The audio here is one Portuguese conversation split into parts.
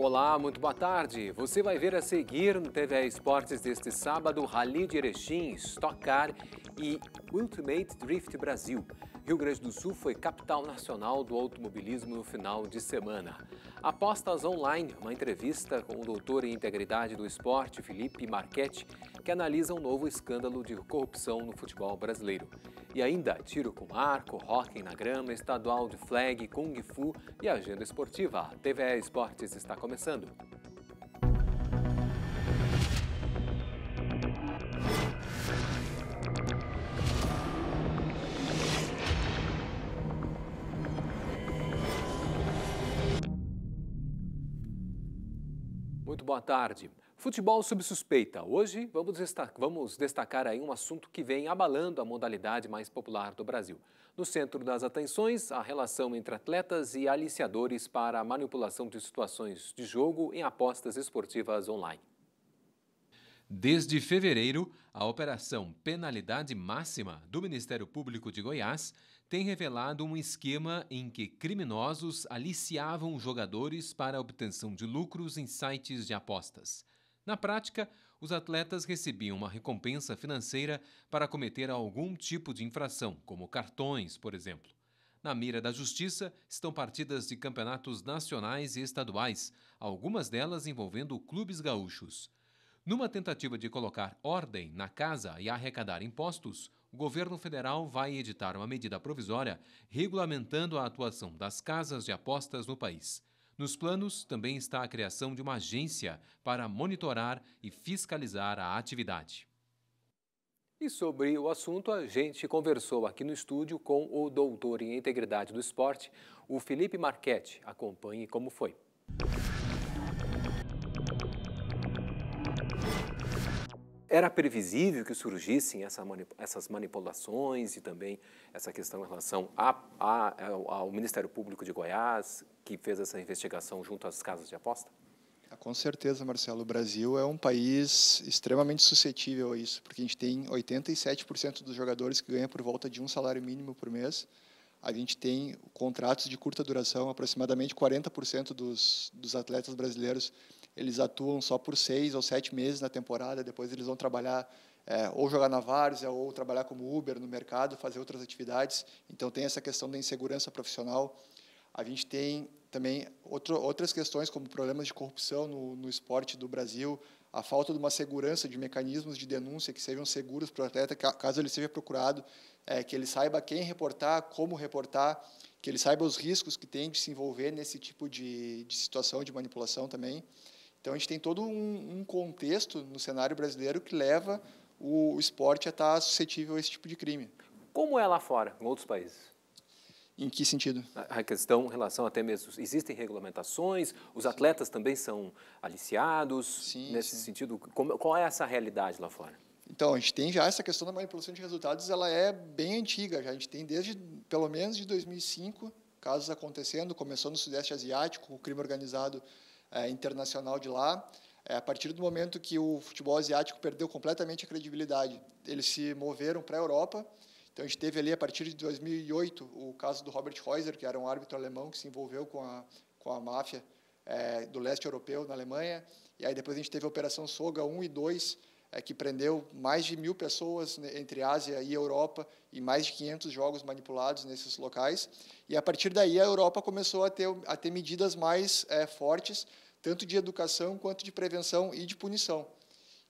Olá, muito boa tarde. Você vai ver a seguir no TV Esportes deste sábado Rally de Erechim, Stock Car e Ultimate Drift Brasil. Rio Grande do Sul foi capital nacional do automobilismo no final de semana. Apostas Online, uma entrevista com o doutor em integridade do esporte, Felipe Marchetti, que analisa um novo escândalo de corrupção no futebol brasileiro. E ainda tiro com arco, hóquei na grama, estadual de flag, kung fu e agenda esportiva. A TVE Esportes está começando. Muito boa tarde. Futebol sob suspeita. Hoje vamos destacar, vamos destacar aí um assunto que vem abalando a modalidade mais popular do Brasil. No centro das atenções, a relação entre atletas e aliciadores para a manipulação de situações de jogo em apostas esportivas online. Desde fevereiro, a operação Penalidade Máxima do Ministério Público de Goiás tem revelado um esquema em que criminosos aliciavam jogadores para a obtenção de lucros em sites de apostas. Na prática, os atletas recebiam uma recompensa financeira para cometer algum tipo de infração, como cartões, por exemplo. Na mira da justiça estão partidas de campeonatos nacionais e estaduais, algumas delas envolvendo clubes gaúchos. Numa tentativa de colocar ordem na casa e arrecadar impostos, o governo federal vai editar uma medida provisória regulamentando a atuação das casas de apostas no país. Nos planos também está a criação de uma agência para monitorar e fiscalizar a atividade. E sobre o assunto, a gente conversou aqui no estúdio com o doutor em integridade do esporte, o Felipe Marchetti. Acompanhe como foi. Era previsível que surgissem essa manip essas manipulações e também essa questão em relação a, a, ao, Ministério Público de Goiás, que fez essa investigação junto às casas de aposta? Ah, com certeza, Marcelo. O Brasil é um país extremamente suscetível a isso, porque a gente tem 87% dos jogadores que ganham por volta de um salário mínimo por mês. A gente tem contratos de curta duração, aproximadamente 40% dos, dos atletas brasileiros eles atuam só por seis ou sete meses na temporada, depois eles vão trabalhar é, ou jogar na várzea, ou trabalhar como Uber no mercado, fazer outras atividades. Então, tem essa questão da insegurança profissional. A gente tem também outro, outras questões, como problemas de corrupção no, no esporte do Brasil, a falta de uma segurança de mecanismos de denúncia que sejam seguros para o atleta, caso ele seja procurado, é, que ele saiba quem reportar, como reportar, que ele saiba os riscos que tem de se envolver nesse tipo de, de situação de manipulação também. Então, a gente tem todo um, um contexto no cenário brasileiro que leva o, esporte a estar suscetível a esse tipo de crime. Como é lá fora, em outros países? Em que sentido? A questão em relação até mesmo, existem regulamentações, os sim. atletas também são aliciados, sim, nesse sim. sentido, como, qual é essa realidade lá fora? Então, a gente tem já essa questão da manipulação de resultados, ela é bem antiga, já. a gente tem desde, pelo menos de 2005, casos acontecendo, começou no Sudeste Asiático, o crime organizado é, internacional de lá. É, a partir do momento que o futebol asiático perdeu completamente a credibilidade, eles se moveram para a Europa. Então, a gente teve ali, a partir de 2008, o caso do Robert Heuser, que era um árbitro alemão que se envolveu com a, com a máfia é, do leste europeu, na Alemanha. E aí, depois, a gente teve a Operação Soga 1 e 2, é, que prendeu mais de mil pessoas né, entre Ásia e Europa e mais de 500 jogos manipulados nesses locais. E a partir daí a Europa começou a ter, a ter medidas mais é, fortes, tanto de educação quanto de prevenção e de punição.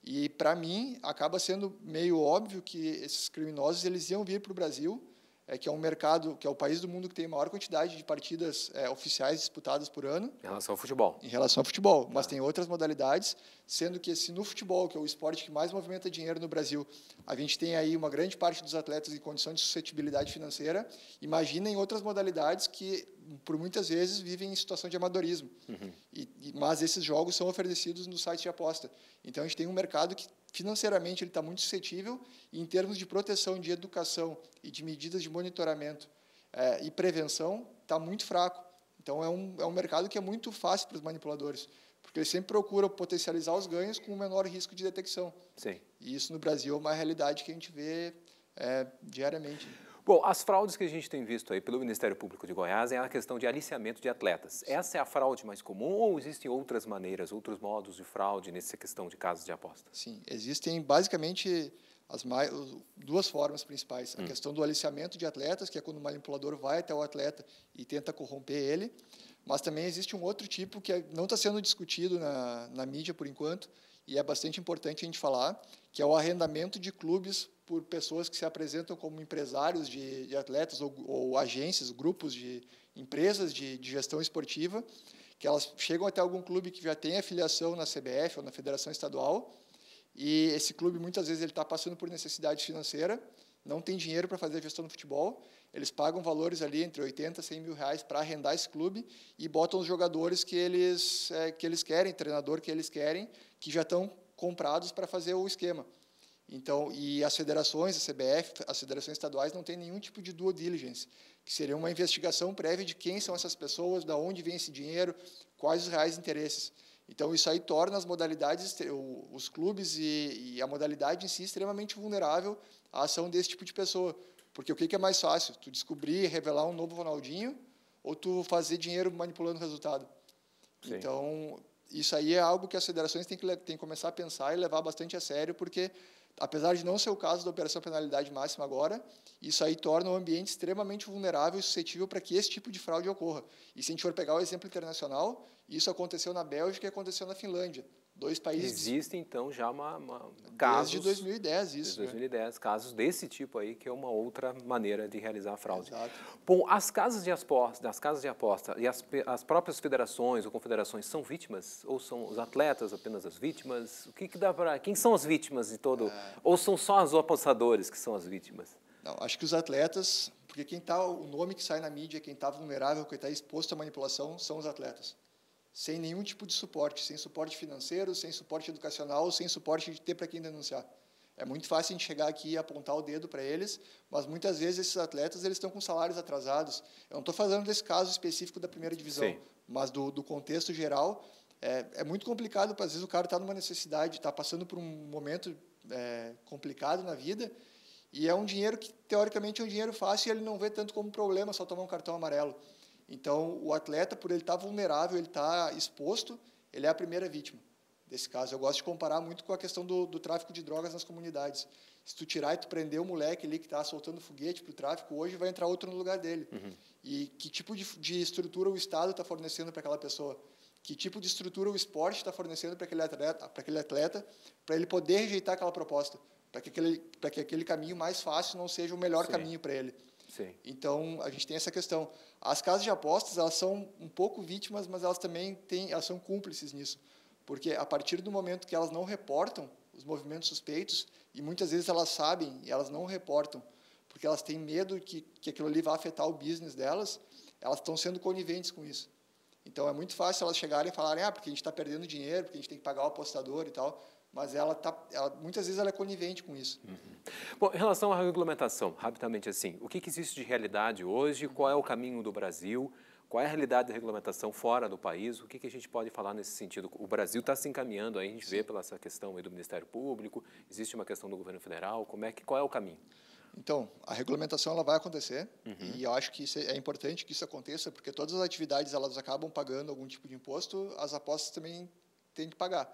E para mim acaba sendo meio óbvio que esses criminosos eles iam vir para o Brasil é, que é um mercado, que é o país do mundo que tem a maior quantidade de partidas é, oficiais disputadas por ano. Em relação ao futebol. Em relação ao futebol, mas ah. tem outras modalidades, sendo que se no futebol, que é o esporte que mais movimenta dinheiro no Brasil, a gente tem aí uma grande parte dos atletas em condição de suscetibilidade financeira, imagina em outras modalidades que por muitas vezes vivem em situação de amadorismo. Uhum. E, e, mas esses jogos são oferecidos no site de aposta. Então a gente tem um mercado que financeiramente ele está muito suscetível e em termos de proteção, de educação e de medidas de monitoramento é, e prevenção está muito fraco. Então é um, é um mercado que é muito fácil para os manipuladores, porque eles sempre procuram potencializar os ganhos com o menor risco de detecção. Sim. E isso no Brasil é uma realidade que a gente vê é, diariamente. Bom, as fraudes que a gente tem visto aí pelo Ministério Público de Goiás é a questão de aliciamento de atletas. Essa é a fraude mais comum ou existem outras maneiras, outros modos de fraude nessa questão de casos de aposta? Sim, existem basicamente as mais, duas formas principais. A hum. questão do aliciamento de atletas, que é quando o manipulador vai até o atleta e tenta corromper ele. Mas também existe um outro tipo que é, não está sendo discutido na, na mídia por enquanto, e é bastante importante a gente falar, que é o arrendamento de clubes por pessoas que se apresentam como empresários de, de atletas ou, ou, agências, grupos de empresas de, de gestão esportiva, que elas chegam até algum clube que já tem afiliação na CBF ou na Federação Estadual, e esse clube muitas vezes ele está passando por necessidade financeira, não tem dinheiro para fazer a gestão do futebol, eles pagam valores ali entre 80 e 100 mil reais para arrendar esse clube e botam os jogadores que eles, é, que eles querem, treinador que eles querem, que já estão comprados para fazer o esquema. Então, e as federações, a CBF, as federações estaduais não têm nenhum tipo de due diligence, que seria uma investigação prévia de quem são essas pessoas, da onde vem esse dinheiro, quais os reais interesses. Então, isso aí torna as modalidades, os clubes e, e a modalidade em si extremamente vulnerável à ação desse tipo de pessoa. Porque o que é mais fácil? Tu descobrir, revelar um novo Ronaldinho ou tu fazer dinheiro manipulando o resultado? Sim. Então, isso aí é algo que as federações têm que, têm que começar a pensar e levar bastante a sério, porque apesar de não ser o caso da operação penalidade máxima agora, isso aí torna o ambiente extremamente vulnerável e suscetível para que esse tipo de fraude ocorra. E se a gente for pegar o exemplo internacional, isso aconteceu na Bélgica e aconteceu na Finlândia. Dois países. Existe, então, já uma. uma casos, desde 2010, isso. Desde 2010, né? casos desse tipo aí, que é uma outra maneira de realizar a fraude. Exato. Bom, as casas de aposta, as casas de aposta e as, as próprias federações ou confederações são vítimas? Ou são os atletas apenas as vítimas? O que, que dá para. Quem são as vítimas de todo. É... Ou são só os apostadores que são as vítimas? Não, acho que os atletas, porque quem está. O nome que sai na mídia, quem está vulnerável, quem está exposto à manipulação, são os atletas sem nenhum tipo de suporte, sem suporte financeiro, sem suporte educacional, sem suporte de ter para quem denunciar. É muito fácil a gente chegar aqui e apontar o dedo para eles, mas muitas vezes esses atletas eles estão com salários atrasados. Eu não estou falando desse caso específico da primeira divisão, Sim. mas do, do, contexto geral é, é muito complicado. Porque, às vezes o cara está numa necessidade, está passando por um momento é, complicado na vida e é um dinheiro que teoricamente é um dinheiro fácil e ele não vê tanto como problema só tomar um cartão amarelo. Então, o atleta, por ele estar tá vulnerável, ele estar tá exposto, ele é a primeira vítima desse caso. Eu gosto de comparar muito com a questão do, do tráfico de drogas nas comunidades. Se tu tirar e tu prender o moleque ali que está soltando foguete para o tráfico, hoje vai entrar outro no lugar dele. Uhum. E que tipo de, de estrutura o Estado está fornecendo para aquela pessoa? Que tipo de estrutura o esporte está fornecendo para aquele atleta, para ele poder rejeitar aquela proposta, para que aquele, que aquele caminho mais fácil não seja o melhor Sim. caminho para ele? Sim. Então, a gente tem essa questão. As casas de apostas, elas são um pouco vítimas, mas elas também têm, elas são cúmplices nisso. Porque a partir do momento que elas não reportam os movimentos suspeitos, e muitas vezes elas sabem e elas não reportam, porque elas têm medo que, que aquilo ali vá afetar o business delas, elas estão sendo coniventes com isso. Então, é muito fácil elas chegarem e falarem, ah, porque a gente está perdendo dinheiro, porque a gente tem que pagar o apostador e tal mas ela tá, ela, muitas vezes ela é conivente com isso. Uhum. Bom, em relação à regulamentação, rapidamente assim, o que, que existe de realidade hoje? Qual é o caminho do Brasil? Qual é a realidade da regulamentação fora do país? O que, que a gente pode falar nesse sentido? O Brasil está se encaminhando, aí a gente Sim. vê pela essa questão do Ministério Público, existe uma questão do governo federal, como é que, qual é o caminho? Então, a regulamentação ela vai acontecer uhum. e eu acho que é, é importante que isso aconteça porque todas as atividades elas acabam pagando algum tipo de imposto, as apostas também têm que pagar.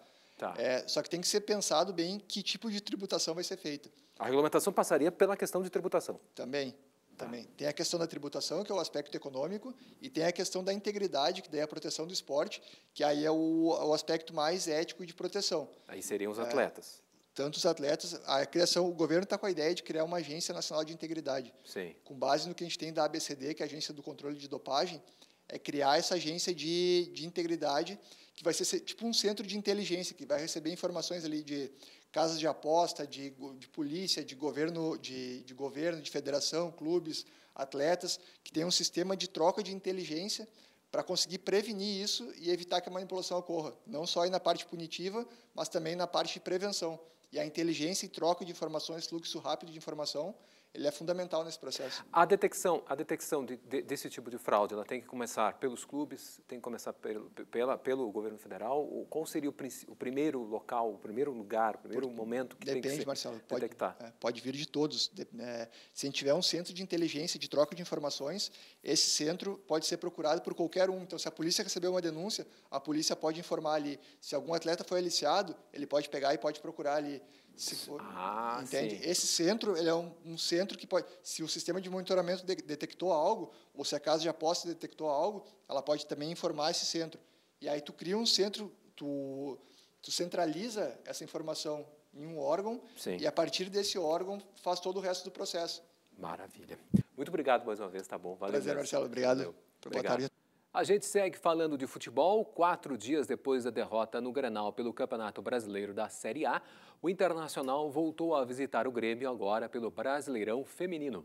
Tá. É, só que tem que ser pensado bem que tipo de tributação vai ser feita. A regulamentação passaria pela questão de tributação. Também. Tá. Também. Tem a questão da tributação, que é o aspecto econômico, e tem a questão da integridade, que daí é a proteção do esporte, que aí é o, o aspecto mais ético de proteção. Aí seriam os atletas. É, tanto os atletas, a criação, o governo está com a ideia de criar uma agência nacional de integridade. Sim. Com base no que a gente tem da ABCD, que é a agência do controle de dopagem, é criar essa agência de, de integridade, que vai ser tipo um centro de inteligência, que vai receber informações ali de casas de aposta, de, de polícia, de governo, de, de governo, de federação, clubes, atletas, que tem um sistema de troca de inteligência para conseguir prevenir isso e evitar que a manipulação ocorra, não só na parte punitiva, mas também na parte de prevenção. E a inteligência e troca de informações, fluxo rápido de informação, ele é fundamental nesse processo. A detecção, a detecção de, de, desse tipo de fraude, ela tem que começar pelos clubes, tem que começar pelo, pela, pelo governo federal. Qual seria o, o primeiro local, o primeiro lugar, o primeiro Por, momento que depende, tem que Marcelo, pode, detectar? É, pode vir de todos. De, é, se a gente tiver um centro de inteligência de troca de informações, esse centro pode ser procurado por qualquer um. Então, se a polícia receber uma denúncia, a polícia pode informar ali. Se algum atleta foi aliciado, ele pode pegar e pode procurar ali. Se for, ah, entende? Sim. Esse centro ele é um, um, centro que pode, se o sistema de monitoramento de, detectou algo, ou se a casa de aposta detectou algo, ela pode também informar esse centro. E aí tu cria um centro, tu, tu centraliza essa informação em um órgão sim. e a partir desse órgão faz todo o resto do processo. Maravilha. Muito obrigado mais uma vez, tá bom? Valeu. Prazer, Marcelo. Obrigado. Valeu. Obrigado. Boa tarde. A gente segue falando de futebol. Quatro dias depois da derrota no Granal pelo Campeonato Brasileiro da Série A, o Internacional voltou a visitar o Grêmio agora pelo Brasileirão Feminino.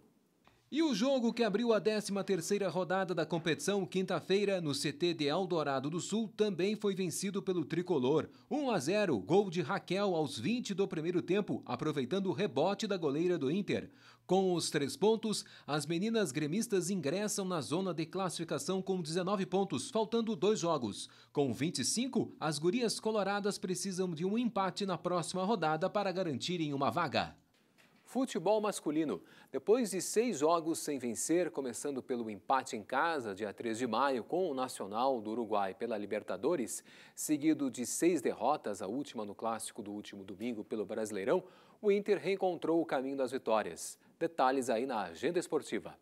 E o jogo que abriu a 13ª rodada da competição quinta-feira no CT de Eldorado do Sul também foi vencido pelo Tricolor. 1 a 0, gol de Raquel aos 20 do primeiro tempo, aproveitando o rebote da goleira do Inter. Com os três pontos, as meninas gremistas ingressam na zona de classificação com 19 pontos, faltando dois jogos. Com 25, as gurias coloradas precisam de um empate na próxima rodada para garantirem uma vaga. Futebol masculino. Depois de seis jogos sem vencer, começando pelo empate em casa, dia 3 de maio, com o Nacional do Uruguai pela Libertadores, seguido de seis derrotas, a última no clássico do último domingo pelo Brasileirão, o Inter reencontrou o caminho das vitórias. Detalhes aí na agenda esportiva.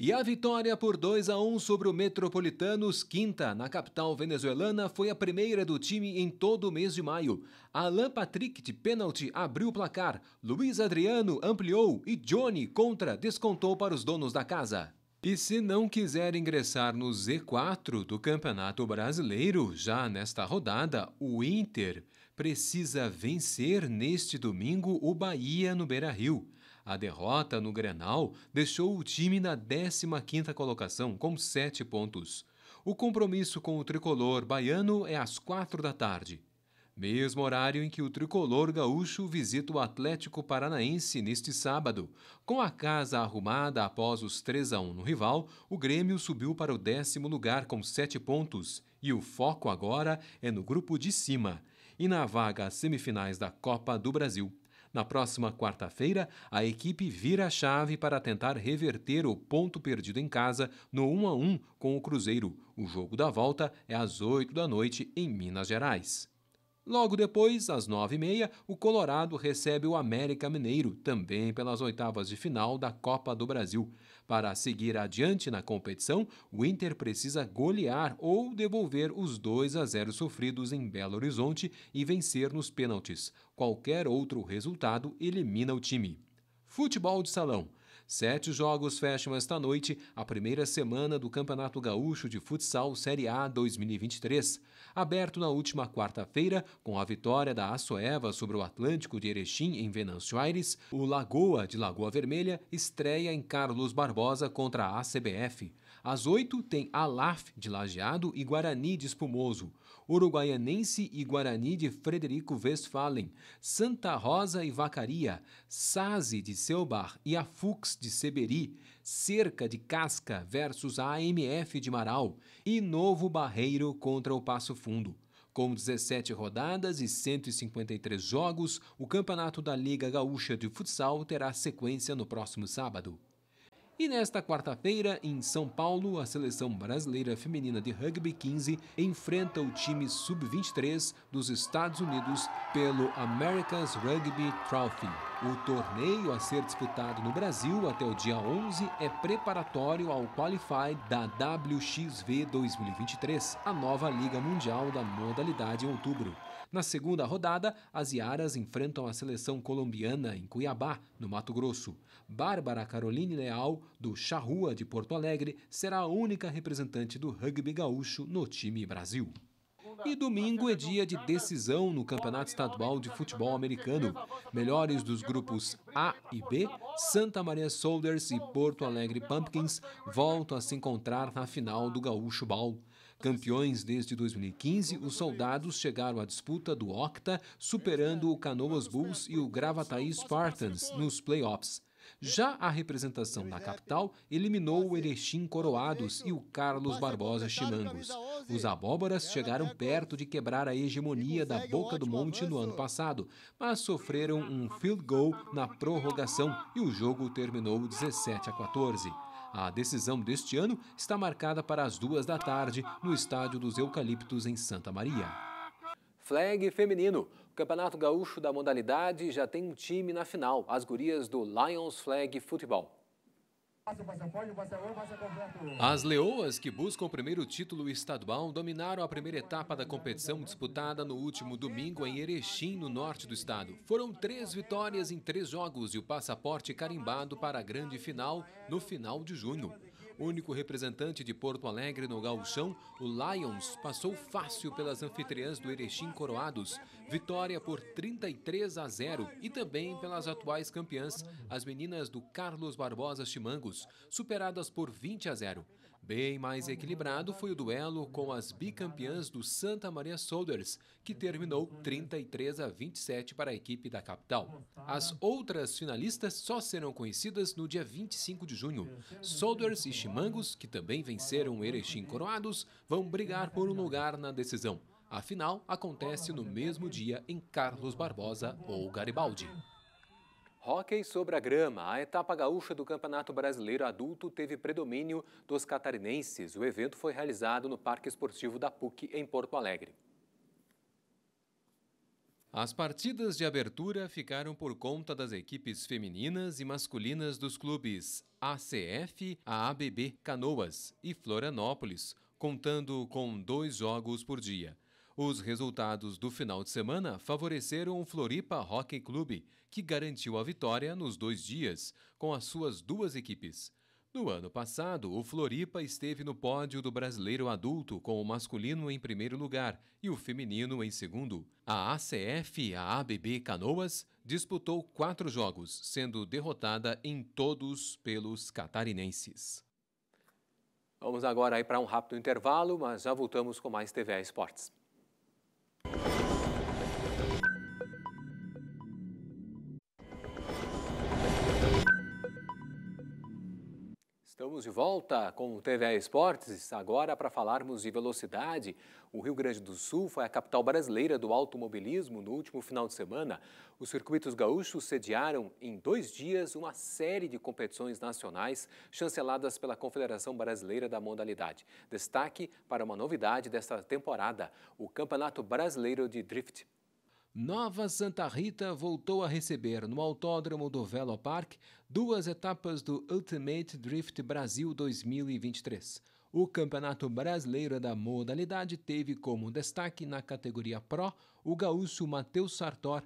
E a vitória por 2 a 1 sobre o Metropolitanos Quinta, na capital venezuelana, foi a primeira do time em todo o mês de maio. Alan Patrick, de pênalti, abriu o placar, Luiz Adriano ampliou e Johnny, contra, descontou para os donos da casa. E se não quiser ingressar no Z4 do Campeonato Brasileiro já nesta rodada, o Inter precisa vencer neste domingo o Bahia no Beira-Rio. A derrota no Grenal deixou o time na 15ª colocação com 7 pontos. O compromisso com o tricolor baiano é às 4 da tarde. Mesmo horário em que o tricolor gaúcho visita o Atlético Paranaense neste sábado. Com a casa arrumada após os 3 a 1 no rival, o Grêmio subiu para o décimo lugar com 7 pontos e o foco agora é no grupo de cima e na vaga às semifinais da Copa do Brasil. Na próxima quarta-feira, a equipe vira a chave para tentar reverter o ponto perdido em casa no 1 a 1 com o Cruzeiro. O jogo da volta é às 8 da noite em Minas Gerais. Logo depois, às 9h30, o Colorado recebe o América Mineiro, também pelas oitavas de final da Copa do Brasil. Para seguir adiante na competição, o Inter precisa golear ou devolver os 2 a 0 sofridos em Belo Horizonte e vencer nos pênaltis. Qualquer outro resultado elimina o time. Futebol de salão. Sete jogos fecham esta noite a primeira semana do Campeonato Gaúcho de Futsal Série A 2023, aberto na última quarta-feira com a vitória da Assoeva sobre o Atlântico de Erechim em Venâncio Aires, o Lagoa de Lagoa Vermelha estreia em Carlos Barbosa contra a ACBF. Às oito tem Alaf de Lajeado e Guarani de Espumoso. Uruguaianense e Guarani de Frederico Westphalen, Santa Rosa e Vacaria, Saze de Selbar e Afux de Seberi, Cerca de Casca versus a AMF de Marau e Novo Barreiro contra o Passo Fundo. Com 17 rodadas e 153 jogos, o Campeonato da Liga Gaúcha de Futsal terá sequência no próximo sábado. E nesta quarta-feira, em São Paulo, a seleção brasileira feminina de rugby 15 enfrenta o time sub-23 dos Estados Unidos pelo America's Rugby Trophy. O torneio a ser disputado no Brasil até o dia 11 é preparatório ao Qualify da WXV 2023, a nova Liga Mundial da modalidade em outubro. Na segunda rodada, as Iaras enfrentam a seleção colombiana em Cuiabá, no Mato Grosso. Bárbara Caroline Leal, do Charrua de Porto Alegre, será a única representante do rugby gaúcho no time Brasil. E domingo é dia de decisão no Campeonato Estadual de Futebol Americano. Melhores dos grupos A e B, Santa Maria Soldiers e Porto Alegre Pumpkins voltam a se encontrar na final do Gaúcho Ball. Campeões desde 2015, os soldados chegaram à disputa do Octa, superando o Canoas Bulls e o Gravataí Spartans nos playoffs. Já a representação da capital eliminou o Erechim Coroados e o Carlos Barbosa Chimangos. Os abóboras chegaram perto de quebrar a hegemonia da Boca do Monte no ano passado, mas sofreram um field goal na prorrogação e o jogo terminou 17 a 14. A decisão deste ano está marcada para as duas da tarde no Estádio dos Eucaliptos, em Santa Maria. Flag feminino. O Campeonato Gaúcho da modalidade já tem um time na final, as gurias do Lions Flag Futebol. As Leoas, que buscam o primeiro título estadual, dominaram a primeira etapa da competição disputada no último domingo em Erechim, no norte do estado. Foram três vitórias em três jogos e o passaporte carimbado para a grande final no final de junho. Único representante de Porto Alegre no gauchão, o Lions passou fácil pelas anfitriãs do Erechim Coroados, vitória por 33 a 0 e também pelas atuais campeãs, as meninas do Carlos Barbosa Chimangos, superadas por 20 a 0. Bem mais equilibrado foi o duelo com as bicampeãs do Santa Maria Soldiers, que terminou 33 a 27 para a equipe da capital. As outras finalistas só serão conhecidas no dia 25 de junho. Soldiers e Chimangos, que também venceram Erechim Coroados, vão brigar por um lugar na decisão. A final acontece no mesmo dia em Carlos Barbosa ou Garibaldi. Hockey sobre a grama. A etapa gaúcha do Campeonato Brasileiro Adulto teve predomínio dos catarinenses. O evento foi realizado no Parque Esportivo da PUC, em Porto Alegre. As partidas de abertura ficaram por conta das equipes femininas e masculinas dos clubes ACF, AABB Canoas e Florianópolis, contando com dois jogos por dia. Os resultados do final de semana favoreceram o Floripa Hockey Clube, que garantiu a vitória nos dois dias, com as suas duas equipes. No ano passado, o Floripa esteve no pódio do brasileiro adulto, com o masculino em primeiro lugar e o feminino em segundo. A ACF, a ABB Canoas, disputou quatro jogos, sendo derrotada em todos pelos catarinenses. Vamos agora aí para um rápido intervalo, mas já voltamos com mais TVA Esportes. Estamos de volta com o TV Esportes, agora para falarmos de velocidade. O Rio Grande do Sul foi a capital brasileira do automobilismo no último final de semana. Os circuitos gaúchos sediaram em dois dias uma série de competições nacionais chanceladas pela Confederação Brasileira da Modalidade. Destaque para uma novidade desta temporada, o Campeonato Brasileiro de Drift Nova Santa Rita voltou a receber, no Autódromo do Velo Park, duas etapas do Ultimate Drift Brasil 2023. O Campeonato Brasileiro da modalidade teve como destaque na categoria Pro o gaúcho Matheus Sartor,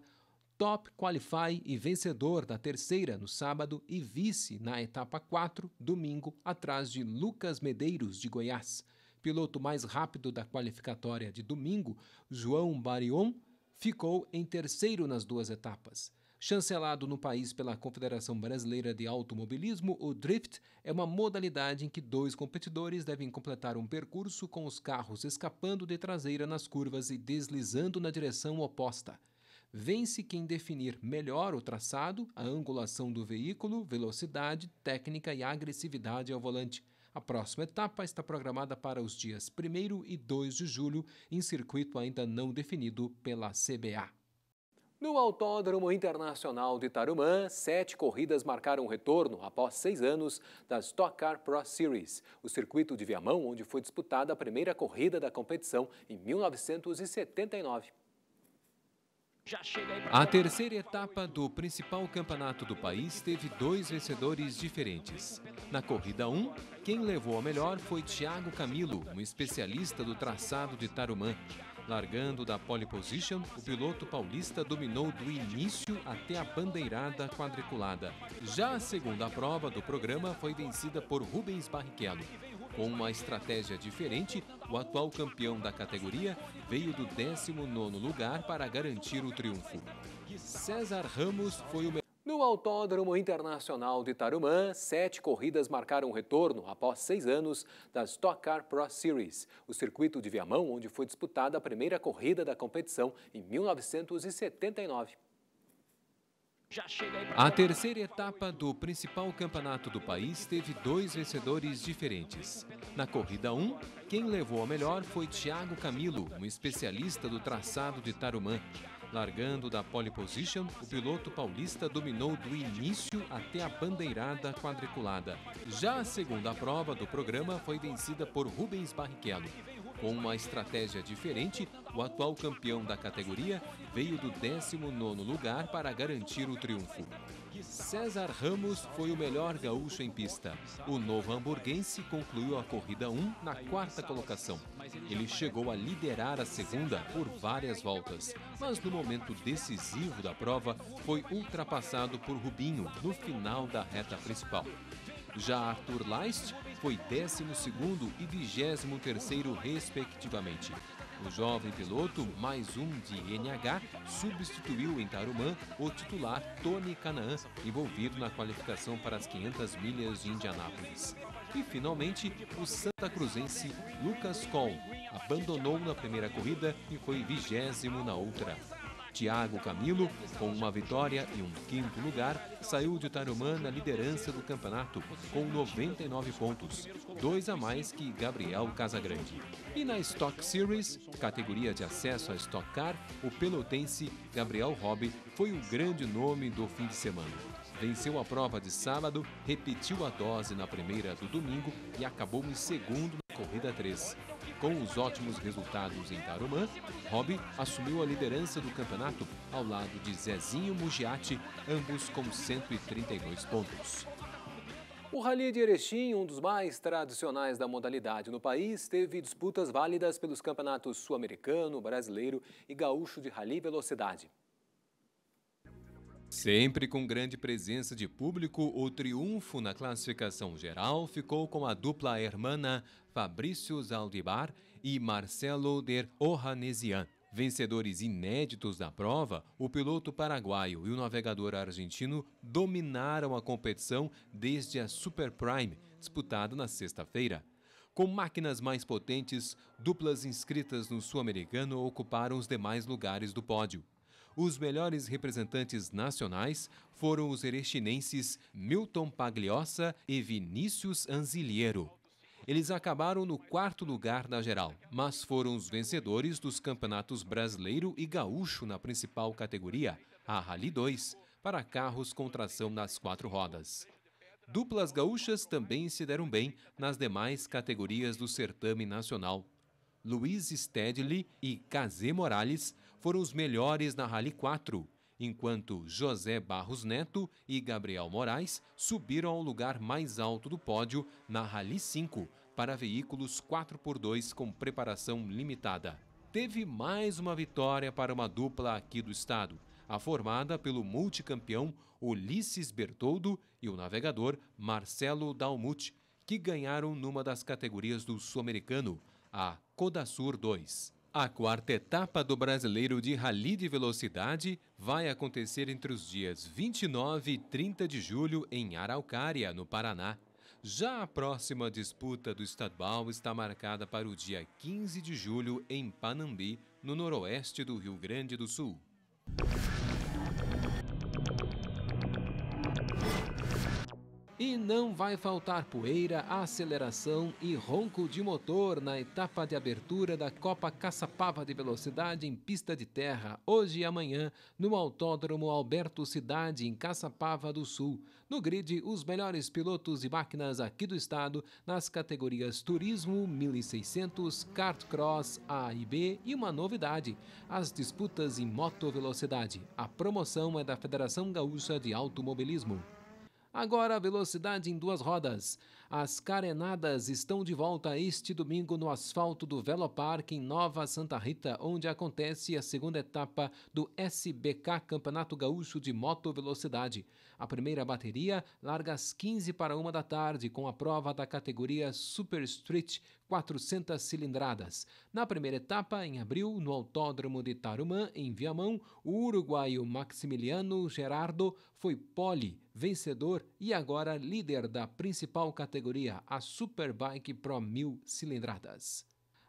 top qualify e vencedor da terceira no sábado e vice na etapa 4, domingo, atrás de Lucas Medeiros, de Goiás. Piloto mais rápido da qualificatória de domingo, João Barion ficou em terceiro nas duas etapas. Chancelado no país pela Confederação Brasileira de Automobilismo, o drift é uma modalidade em que dois competidores devem completar um percurso com os carros escapando de traseira nas curvas e deslizando na direção oposta. Vence quem definir melhor o traçado, a angulação do veículo, velocidade, técnica e agressividade ao volante. A próxima etapa está programada para os dias 1 e 2 de julho, em circuito ainda não definido pela CBA. No Autódromo Internacional de Tarumã, sete corridas marcaram o retorno, após seis anos, da Stock Car Pro Series, o circuito de Viamão, onde foi disputada a primeira corrida da competição em 1979. A terceira etapa do principal campeonato do país teve dois vencedores diferentes. Na corrida 1, quem levou a melhor foi Thiago Camilo, um especialista do traçado de Tarumã. Largando da pole position, o piloto paulista dominou do início até a bandeirada quadriculada. Já a segunda prova do programa foi vencida por Rubens Barrichello. Com uma estratégia diferente, o atual campeão da categoria veio do 19 lugar para garantir o triunfo. César Ramos foi o no Autódromo Internacional de Tarumã, sete corridas marcaram o retorno, após seis anos, da Stock Car Pro Series, o circuito de Viamão, onde foi disputada a primeira corrida da competição em 1979. A terceira etapa do principal campeonato do país teve dois vencedores diferentes. Na corrida 1, quem levou a melhor foi Thiago Camilo, um especialista do traçado de Tarumã. Largando da pole position, o piloto paulista dominou do início até a bandeirada quadriculada. Já a segunda prova do programa foi vencida por Rubens Barrichello. Com uma estratégia diferente, o atual campeão da categoria veio do 19 lugar para garantir o triunfo. César Ramos foi o melhor gaúcho em pista. O novo hamburguense concluiu a corrida 1 na quarta colocação. Ele chegou a liderar a segunda por várias voltas, mas no momento decisivo da prova foi ultrapassado por Rubinho no final da reta principal. Já Arthur Leist foi 12º e 23º respectivamente. O jovem piloto, mais um de NH, substituiu em Tarumã o titular Tony Canaan, envolvido na qualificação para as 500 milhas de Indianápolis. E finalmente, o Santa Cruzense Lucas Coll abandonou na primeira corrida e foi vigésimo na outra. Thiago Camilo, com uma vitória e um quinto lugar, saiu de Tarumã na liderança do campeonato, com 99 pontos, dois a mais que Gabriel Casagrande. E na Stock Series, categoria de acesso à Stock Car, o pelotense Gabriel Hobby foi o grande nome do fim de semana. Venceu a prova de sábado, repetiu a dose na primeira do domingo e acabou em segundo na corrida 3. Com os ótimos resultados em Tarumã, Rob assumiu a liderança do campeonato ao lado de Zezinho Mugiati, ambos com 132 pontos. O Rally de Erechim, um dos mais tradicionais da modalidade no país, teve disputas válidas pelos campeonatos sul-americano, brasileiro e gaúcho de rally velocidade. Sempre com grande presença de público, o triunfo na classificação geral ficou com a dupla hermana Fabrício Zaldibar e Marcelo der Ohanesian. Vencedores inéditos da prova, o piloto paraguaio e o navegador argentino dominaram a competição desde a Super Prime, disputada na sexta-feira. Com máquinas mais potentes, duplas inscritas no Sul-Americano ocuparam os demais lugares do pódio. Os melhores representantes nacionais foram os erestinenses Milton Pagliossa e Vinícius Anziliero. Eles acabaram no quarto lugar na geral, mas foram os vencedores dos campeonatos brasileiro e gaúcho na principal categoria, a Rally 2, para carros com tração nas quatro rodas. Duplas gaúchas também se deram bem nas demais categorias do certame nacional. Luiz Stedley e Kazé Morales foram os melhores na Rally 4, enquanto José Barros Neto e Gabriel Moraes subiram ao lugar mais alto do pódio na Rally 5 para veículos 4x2 com preparação limitada. Teve mais uma vitória para uma dupla aqui do estado, a formada pelo multicampeão Ulisses Bertoldo e o navegador Marcelo Dalmuth, que ganharam numa das categorias do Sul-Americano, a Codasur 2. A quarta etapa do Brasileiro de Rally de Velocidade vai acontecer entre os dias 29 e 30 de julho em Araucária, no Paraná. Já a próxima disputa do estadual está marcada para o dia 15 de julho em Panambi, no noroeste do Rio Grande do Sul. E não vai faltar poeira, aceleração e ronco de motor na etapa de abertura da Copa Caçapava de Velocidade em pista de terra, hoje e amanhã, no Autódromo Alberto Cidade, em Caçapava do Sul. No grid, os melhores pilotos e máquinas aqui do estado nas categorias Turismo 1600, Kart Cross A e B e uma novidade: as disputas em moto velocidade. A promoção é da Federação Gaúcha de Automobilismo. Agora, velocidade em duas rodas. As carenadas estão de volta este domingo no asfalto do Velo Parque, em Nova Santa Rita, onde acontece a segunda etapa do SBK Campeonato Gaúcho de Moto Velocidade. A primeira bateria larga às 15 para uma da tarde, com a prova da categoria Super Street 400 cilindradas. Na primeira etapa, em abril, no Autódromo de Tarumã, em Viamão, o uruguaio Maximiliano Gerardo foi pole, vencedor e agora líder da principal categoria categoria, a Superbike Pro 1000 cilindradas.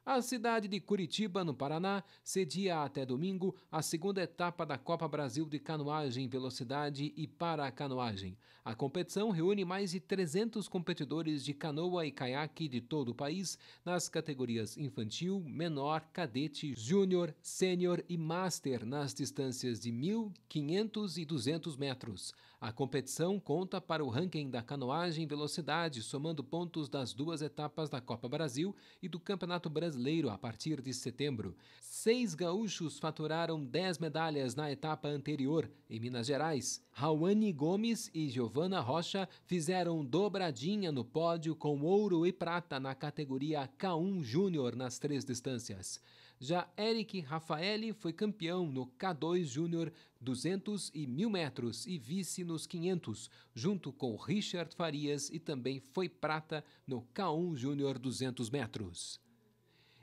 A cidade de Curitiba, no Paraná, cedia até domingo a segunda etapa da Copa Brasil de Canoagem Velocidade e para a canoagem. A competição reúne mais de 300 competidores de canoa e caiaque de todo o país nas categorias infantil, menor, cadete, júnior, sênior e master nas distâncias de 1.500 e 200 metros. A competição conta para o ranking da canoagem velocidade, somando pontos das duas etapas da Copa Brasil e do Campeonato Brasileiro brasileiro a partir de setembro. Seis gaúchos faturaram dez medalhas na etapa anterior, em Minas Gerais. Rawane Gomes e Giovana Rocha fizeram dobradinha no pódio com ouro e prata na categoria K1 Júnior nas três distâncias. Já Eric Rafaeli foi campeão no K2 Júnior 200 e 1000 metros e vice nos 500, junto com Richard Farias e também foi prata no K1 Júnior 200 metros.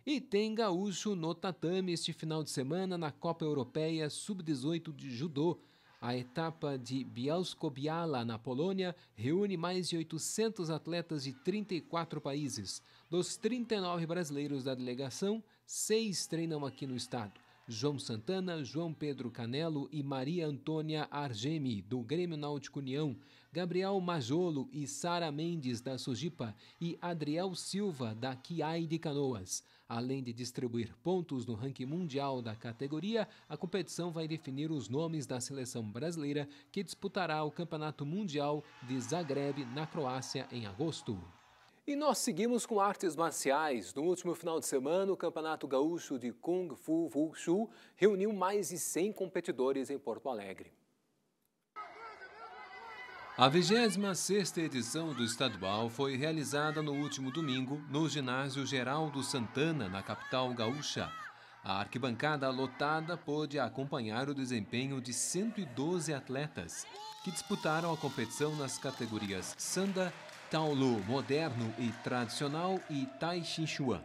E tem gaúcho no tatame este final de semana na Copa Europeia Sub-18 de Judô. A etapa de Bielsko-Biala, na Polônia, reúne mais de 800 atletas de 34 países. Dos 39 brasileiros da delegação, seis treinam aqui no estado. João Santana, João Pedro Canelo e Maria Antônia Argemi, do Grêmio Náutico União, Gabriel Majolo e Sara Mendes da Sugipa e Adriel Silva da Kiai de Canoas. Além de distribuir pontos no ranking mundial da categoria, a competição vai definir os nomes da seleção brasileira que disputará o Campeonato Mundial de Zagreb na Croácia em agosto. E nós seguimos com artes marciais. No último final de semana, o Campeonato Gaúcho de Kung Fu Wushu reuniu mais de 100 competidores em Porto Alegre. A 26ª edição do estadual foi realizada no último domingo no ginásio Geraldo Santana, na capital gaúcha. A arquibancada lotada pôde acompanhar o desempenho de 112 atletas que disputaram a competição nas categorias Sanda, Taolu Moderno e Tradicional e Tai Chi Chuan.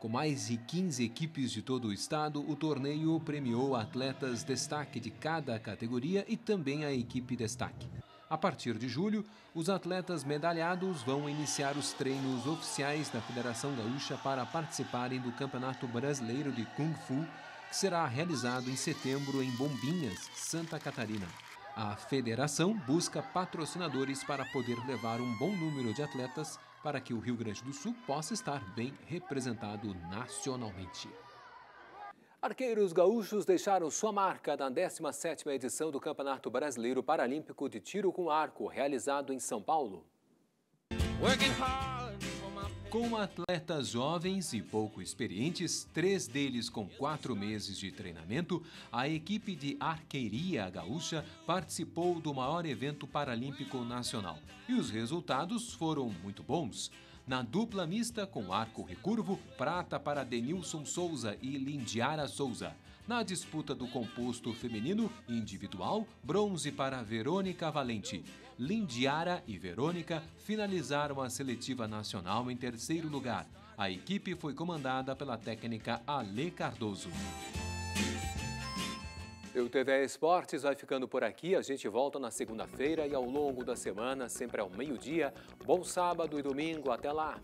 Com mais de 15 equipes de todo o estado, o torneio premiou atletas destaque de cada categoria e também a equipe destaque. A partir de julho, os atletas medalhados vão iniciar os treinos oficiais da Federação Gaúcha para participarem do Campeonato Brasileiro de Kung Fu, que será realizado em setembro em Bombinhas, Santa Catarina. A federação busca patrocinadores para poder levar um bom número de atletas para que o Rio Grande do Sul possa estar bem representado nacionalmente. Arqueiros gaúchos deixaram sua marca na 17ª edição do Campeonato Brasileiro Paralímpico de Tiro com Arco, realizado em São Paulo. Com atletas jovens e pouco experientes, três deles com quatro meses de treinamento, a equipe de arqueiria gaúcha participou do maior evento paralímpico nacional. E os resultados foram muito bons. Na dupla mista, com arco recurvo, prata para Denilson Souza e Lindiara Souza. Na disputa do composto feminino individual, bronze para Verônica Valente. Lindiara e Verônica finalizaram a seletiva nacional em terceiro lugar. A equipe foi comandada pela técnica Ale Cardoso o TV Esportes vai ficando por aqui. A gente volta na segunda-feira e ao longo da semana, sempre ao meio-dia. Bom sábado e domingo. Até lá!